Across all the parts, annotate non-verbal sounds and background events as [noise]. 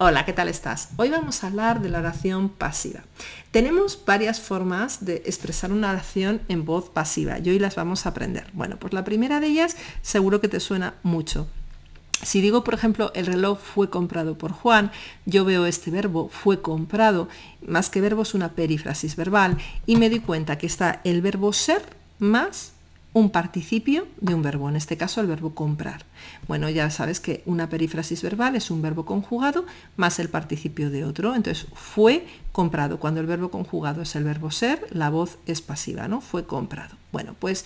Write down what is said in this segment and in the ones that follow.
Hola, ¿qué tal estás? Hoy vamos a hablar de la oración pasiva. Tenemos varias formas de expresar una oración en voz pasiva y hoy las vamos a aprender. Bueno, pues la primera de ellas seguro que te suena mucho. Si digo, por ejemplo, el reloj fue comprado por Juan, yo veo este verbo fue comprado, más que verbo es una perífrasis verbal, y me doy cuenta que está el verbo ser más un participio de un verbo, en este caso el verbo comprar. Bueno, ya sabes que una perífrasis verbal es un verbo conjugado más el participio de otro, entonces fue comprado. Cuando el verbo conjugado es el verbo ser, la voz es pasiva, ¿no? Fue comprado. Bueno, pues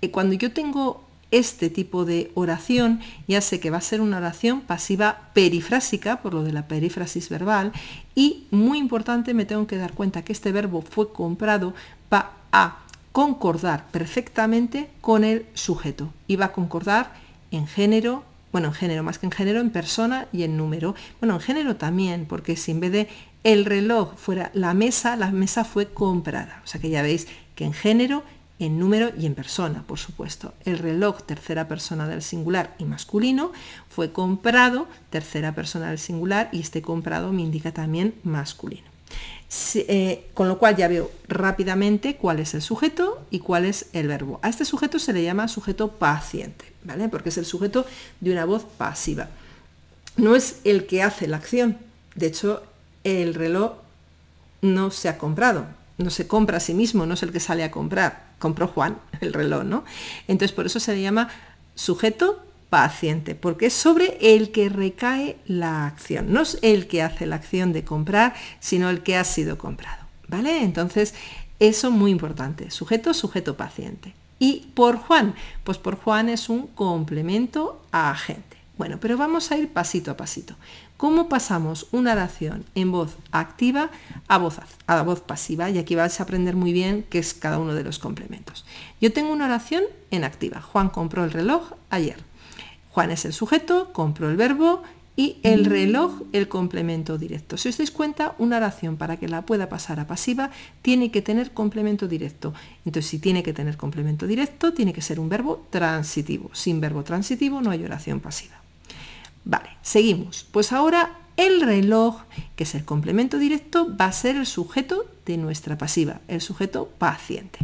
eh, cuando yo tengo este tipo de oración, ya sé que va a ser una oración pasiva perifrásica, por lo de la perífrasis verbal, y muy importante me tengo que dar cuenta que este verbo fue comprado va a concordar perfectamente con el sujeto iba a concordar en género, bueno, en género más que en género, en persona y en número. Bueno, en género también, porque si en vez de el reloj fuera la mesa, la mesa fue comprada. O sea que ya veis que en género, en número y en persona, por supuesto. El reloj, tercera persona del singular y masculino, fue comprado, tercera persona del singular, y este comprado me indica también masculino. Eh, con lo cual ya veo rápidamente cuál es el sujeto y cuál es el verbo. A este sujeto se le llama sujeto paciente, ¿vale? Porque es el sujeto de una voz pasiva. No es el que hace la acción. De hecho, el reloj no se ha comprado, no se compra a sí mismo, no es el que sale a comprar. Compró Juan [laughs] el reloj, ¿no? Entonces, por eso se le llama sujeto paciente, porque es sobre el que recae la acción, no es el que hace la acción de comprar, sino el que ha sido comprado, ¿vale? Entonces, eso muy importante, sujeto, sujeto, paciente. Y por Juan, pues por Juan es un complemento a agente. Bueno, pero vamos a ir pasito a pasito. ¿Cómo pasamos una oración en voz activa a voz, a voz pasiva? Y aquí vais a aprender muy bien qué es cada uno de los complementos. Yo tengo una oración en activa. Juan compró el reloj ayer. Juan es el sujeto, compro el verbo y el mm. reloj el complemento directo. Si os dais cuenta, una oración para que la pueda pasar a pasiva tiene que tener complemento directo. Entonces, si tiene que tener complemento directo, tiene que ser un verbo transitivo. Sin verbo transitivo no hay oración pasiva. Vale, seguimos. Pues ahora el reloj, que es el complemento directo, va a ser el sujeto de nuestra pasiva, el sujeto paciente,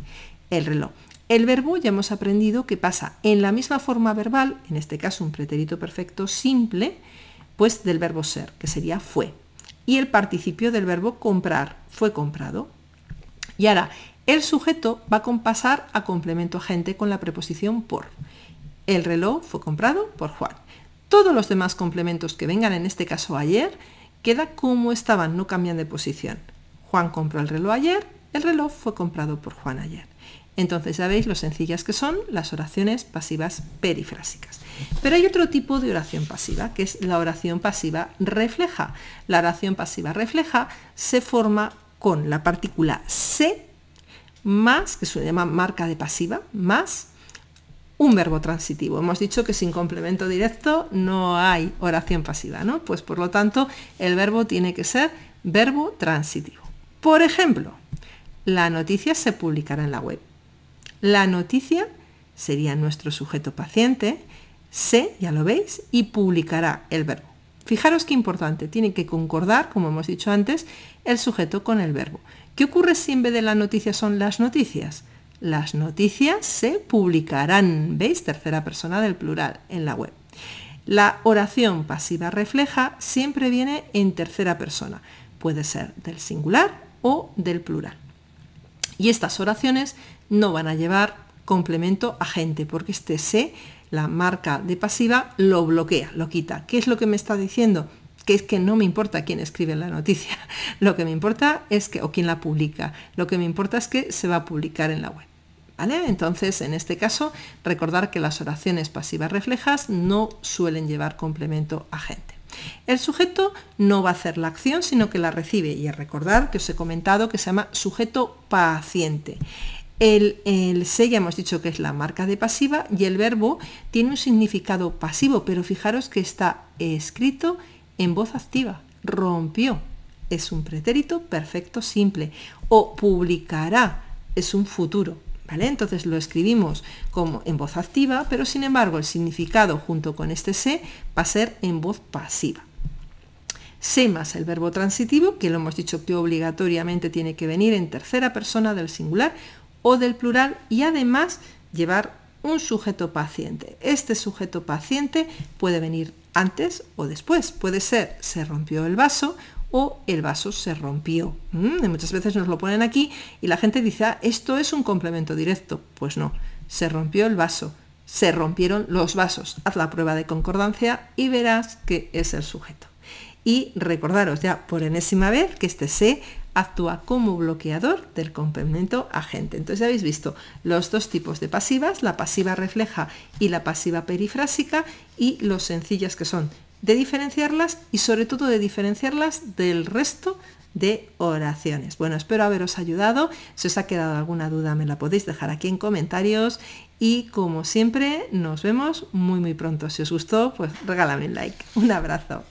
el reloj. El verbo ya hemos aprendido que pasa en la misma forma verbal, en este caso un pretérito perfecto simple, pues del verbo ser, que sería fue. Y el participio del verbo comprar, fue comprado. Y ahora, el sujeto va a pasar a complemento agente con la preposición por. El reloj fue comprado por Juan. Todos los demás complementos que vengan, en este caso ayer, queda como estaban, no cambian de posición. Juan compró el reloj ayer, el reloj fue comprado por Juan ayer. Entonces ya veis lo sencillas que son las oraciones pasivas perifrásicas. Pero hay otro tipo de oración pasiva, que es la oración pasiva refleja. La oración pasiva refleja se forma con la partícula se más, que se llama marca de pasiva, más un verbo transitivo. Hemos dicho que sin complemento directo no hay oración pasiva, ¿no? Pues por lo tanto, el verbo tiene que ser verbo transitivo. Por ejemplo, la noticia se publicará en la web. La noticia sería nuestro sujeto paciente, se, ya lo veis, y publicará el verbo. Fijaros qué importante, tiene que concordar, como hemos dicho antes, el sujeto con el verbo. ¿Qué ocurre si en vez de la noticia son las noticias? Las noticias se publicarán, ¿veis? Tercera persona del plural en la web. La oración pasiva refleja siempre viene en tercera persona. Puede ser del singular o del plural. Y estas oraciones no van a llevar complemento agente, porque este se, la marca de pasiva, lo bloquea, lo quita. ¿Qué es lo que me está diciendo? que es que no me importa quién escribe la noticia, [laughs] lo que me importa es que, o quién la publica, lo que me importa es que se va a publicar en la web. ¿Vale? Entonces, en este caso, recordar que las oraciones pasivas reflejas no suelen llevar complemento agente. El sujeto no va a hacer la acción, sino que la recibe. Y recordar que os he comentado que se llama sujeto paciente. El, se ya hemos dicho que es la marca de pasiva y el verbo tiene un significado pasivo, pero fijaros que está escrito en voz activa. Rompió es un pretérito perfecto simple o publicará es un futuro. ¿Vale? Entonces lo escribimos como en voz activa, pero sin embargo el significado junto con este se va a ser en voz pasiva. Se más el verbo transitivo, que lo hemos dicho que obligatoriamente tiene que venir en tercera persona del singular o del plural y además llevar un sujeto paciente. Este sujeto paciente puede venir antes o después. Puede ser se rompió el vaso o el vaso se rompió. Mm, muchas veces nos lo ponen aquí y la gente dice, ah, esto es un complemento directo. Pues no, se rompió el vaso, se rompieron los vasos. Haz la prueba de concordancia y verás que es el sujeto. Y recordaros ya por enésima vez que este se actúa como bloqueador del complemento agente. Entonces ya habéis visto los dos tipos de pasivas, la pasiva refleja y la pasiva perifrásica y los sencillas que son de diferenciarlas y sobre todo de diferenciarlas del resto de oraciones. Bueno, espero haberos ayudado. Si os ha quedado alguna duda me la podéis dejar aquí en comentarios y como siempre nos vemos muy muy pronto. Si os gustó, pues regálame un like. Un abrazo.